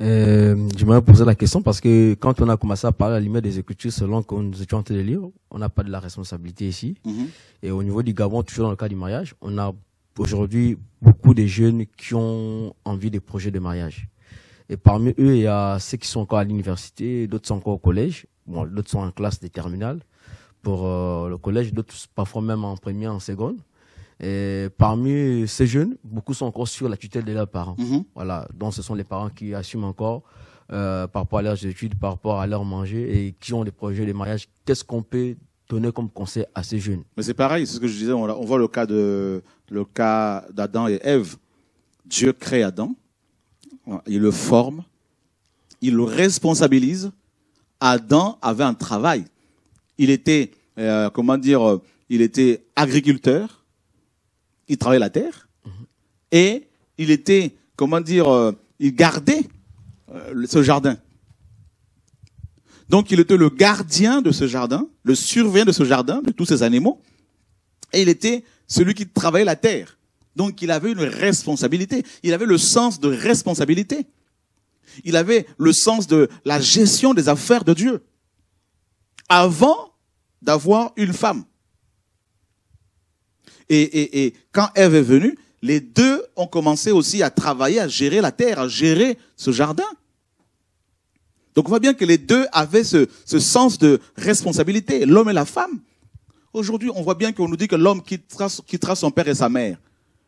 Euh, je suis posé la question parce que quand on a commencé à parler à l'image des écritures selon qu'on nous étions en train de lire, on n'a pas de la responsabilité ici. Mhm. Et au niveau du Gabon, toujours dans le cas du mariage, on a aujourd'hui beaucoup de jeunes qui ont envie des projets de mariage. Et parmi eux, il y a ceux qui sont encore à l'université, d'autres sont encore au collège, bon, d'autres sont en classe de terminale pour euh, le collège, d'autres parfois même en première, en seconde. Et parmi ces jeunes, beaucoup sont encore sur la tutelle de leurs parents. Mhm. Voilà, donc ce sont les parents qui assument encore euh, par rapport à leurs études, par rapport à leur manger et qui ont des projets de mariage. Qu'est-ce qu'on peut donner comme conseil à ces jeunes Mais c'est pareil, c'est ce que je disais. On, on, voit le cas de le cas d'Adam et Ève. Dieu crée Adam, il le forme, il le responsabilise. Adam avait un travail. Il était, euh, comment dire, euh, il était agriculteur il travaillait la terre et il était, comment dire, euh, il gardait euh, ce jardin. Donc il était le gardien de ce jardin, le surveillant de ce jardin, de tous ces animaux, et il était celui qui travaillait la terre. Donc il avait une responsabilité, il avait le sens de responsabilité, il avait le sens de la gestion des affaires de Dieu. Avant d'avoir une femme, et, et, et quand Eve est venue, les deux ont commencé aussi à travailler, à gérer la terre, à gérer ce jardin. Donc on voit bien que les deux avaient ce, sens de responsabilité, l'homme et la femme. Aujourd'hui, on voit bien qu'on nous dit que l'homme quittera, son père et sa mère.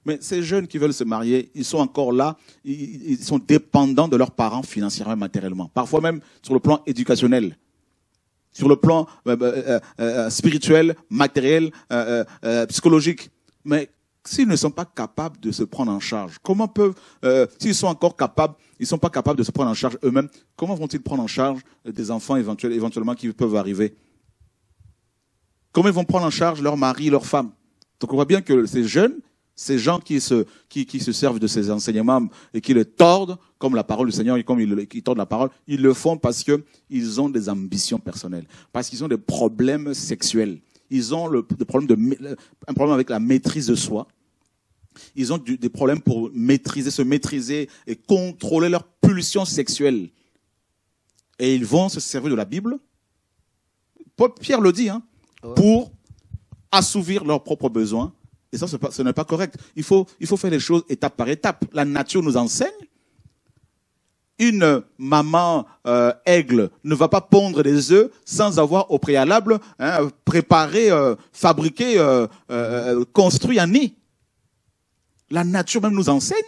Mais ces jeunes qui veulent se marier, ils sont encore là, ils, sont dépendants de leurs parents financièrement et matériellement, parfois même sur le plan éducationnel sur le plan euh, bah, euh, euh, spirituel, matériel, psychologique. Mais s'ils ne sont pas capables de se prendre en charge, comment peuvent, s'ils sont encore capables, ils ne sont pas capables de se prendre en charge eux-mêmes, comment vont-ils prendre en charge des enfants éventuellement qui peuvent arriver Comment ils vont prendre en charge leur mari, leur femme Donc on voit bien que ces jeunes, ces gens qui se, qui, qui se servent de ces enseignements et qui les tordent, comme la parole du Seigneur et comme ils, tordent la parole, ils le font parce qu'ils ont des ambitions personnelles, parce qu'ils ont des problèmes sexuels. Ils ont le, problème de, un problème avec la maîtrise de soi. Ils ont des problèmes pour maîtriser, se maîtriser et contrôler leur pulsion sexuelle. Et ils vont se servir de la Bible. Pierre le dit, hein, pour assouvir leurs propres besoins et ça, ce n'est pas correct. Il faut, il faut faire les choses étape par étape. La nature nous enseigne. Une maman euh, aigle ne va pas pondre des œufs sans avoir au préalable hein, préparé, euh, fabriqué, euh, construit un nid. La nature même nous enseigne.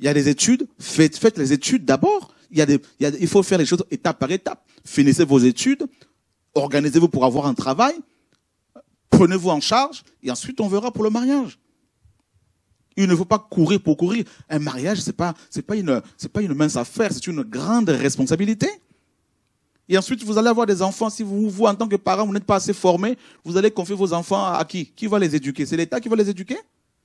Il y a des études, faites, faites les études d'abord. Il, y a des, il faut faire les choses étape par étape. Finissez vos études, organisez-vous pour avoir un travail, prenez-vous en charge et ensuite on verra pour le mariage. Il ne faut pas courir pour courir. Un mariage, ce n'est pas, pas, une, pas une mince affaire, c'est une grande responsabilité. Et ensuite, vous allez avoir des enfants. Si vous, vous en tant que parents, vous n'êtes pas assez formés, vous allez confier vos enfants à qui Qui va les éduquer C'est l'État qui va les éduquer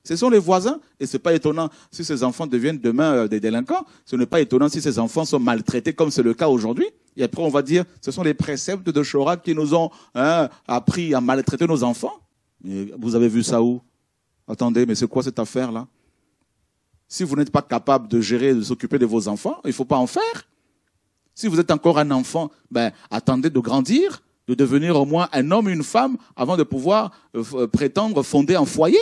ce sont les voisins, et ce n'est pas étonnant si ces enfants deviennent demain euh, des délinquants, ce n'est pas étonnant si ces enfants sont maltraités comme c'est le cas aujourd'hui. Et après, on va dire, ce sont les préceptes de Shorak qui nous ont hein, appris à maltraiter nos enfants. vous avez vu ça où Attendez, mais c'est quoi cette affaire-là Si vous n'êtes pas capable de gérer, de s'occuper de vos enfants, il ne faut pas en faire. Si vous êtes encore un enfant, ben, attendez de grandir, de devenir au moins un homme, une femme, avant de pouvoir euh, euh, prétendre fonder un foyer,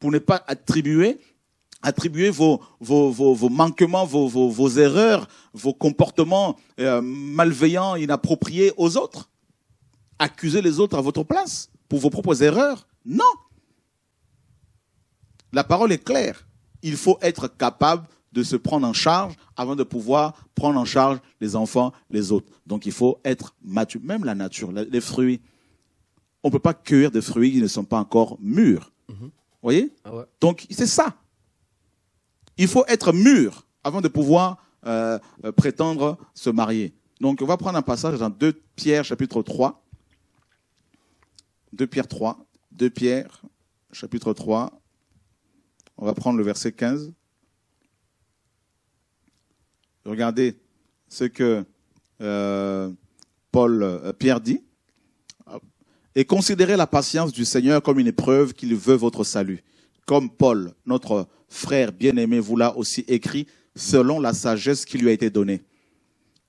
pour ne pas attribuer attribuer vos, vos, manquements, vos, erreurs, vos comportements euh, malveillants, inappropriés aux autres Accuser les autres à votre place pour vos propres erreurs Non La parole est claire. Il faut être capable de se prendre en charge avant de pouvoir prendre en charge les enfants, les autres. Donc il faut être mature. Même la nature, les fruits. On ne peut pas cueillir des fruits qui ne sont pas encore mûrs. Vous mm-hmm. voyez ah Donc c'est ça. Il faut être mûr avant de pouvoir euh, euh, prétendre se marier. Donc on va prendre un passage dans 2 Pierre chapitre 3. 2 Pierre 3. 2 Pierre chapitre 3. On va prendre le verset 15. Regardez ce que euh, Paul euh, Pierre dit et considérez la patience du Seigneur comme une épreuve qu'il veut votre salut comme Paul, notre frère bien-aimé, vous l'a aussi écrit, selon la sagesse qui lui a été donnée,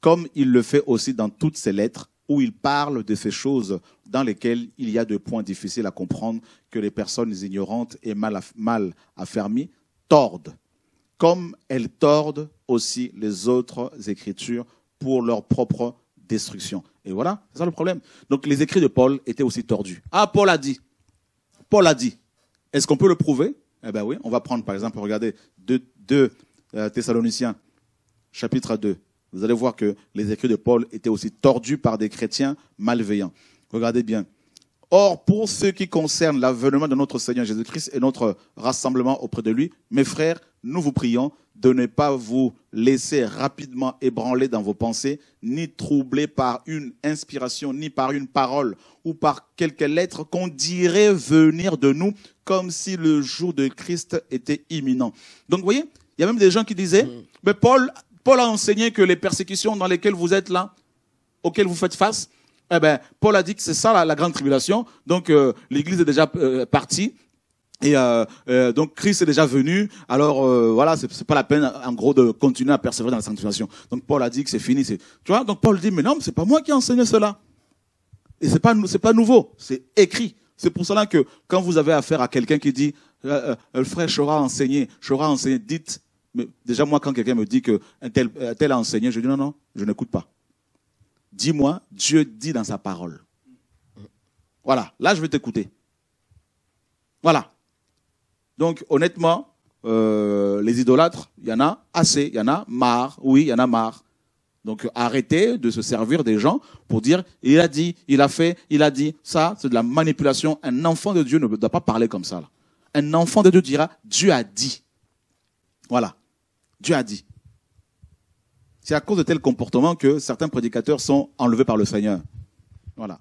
comme il le fait aussi dans toutes ses lettres, où il parle de ces choses dans lesquelles il y a des points difficiles à comprendre que les personnes ignorantes et mal, mal affermies tordent, comme elles tordent aussi les autres écritures pour leur propre destruction. Et voilà, c'est ça le problème. Donc les écrits de Paul étaient aussi tordus. Ah, Paul a dit. Paul a dit. Est-ce qu'on peut le prouver Eh bien oui, on va prendre par exemple, regardez, 2, euh, Thessaloniciens, chapitre 2. Vous allez voir que les écrits de Paul étaient aussi tordus par des chrétiens malveillants. Regardez bien. Or, pour ce qui concerne l'avènement de notre Seigneur Jésus-Christ et notre rassemblement auprès de lui, mes frères, nous vous prions de ne pas vous laisser rapidement ébranler dans vos pensées, ni troubler par une inspiration, ni par une parole, ou par quelques lettres qu'on dirait venir de nous, comme si le jour de Christ était imminent. Donc, vous voyez, il y a même des gens qui disaient, mm. mais Paul, Paul a enseigné que les persécutions dans lesquelles vous êtes là, auxquelles vous faites face, eh ben, Paul a dit que c'est ça la, grande tribulation. Donc, euh, l'Église est déjà euh, partie. Et euh, euh, donc Christ est déjà venu, alors euh, voilà, c'est, pas la peine en gros de continuer à persévérer dans la sanctification. Donc Paul a dit que c'est fini, tu vois. Donc Paul dit mais non, c'est pas moi qui ai enseigné cela, et c'est pas c'est pas nouveau, c'est écrit. C'est pour cela que quand vous avez affaire à quelqu'un qui dit le frère je a enseigné, Chora enseigné, dites déjà moi quand quelqu'un me dit que tel, tel a enseigné, je dis non non, je n'écoute pas. Dis-moi, Dieu dit dans sa parole. Voilà, là je vais t'écouter. Voilà, donc honnêtement, euh, les idolâtres, il y en a assez, il y en a marre, oui, il y en a marre. Donc arrêtez de se servir des gens pour dire il a dit, il a fait, il a dit. Ça, c'est de la manipulation. Un enfant de Dieu ne doit pas parler comme ça. Un enfant de Dieu dira Dieu a dit. Voilà. Dieu a dit. C'est à cause de tel comportement que certains prédicateurs sont enlevés par le Seigneur. Voilà.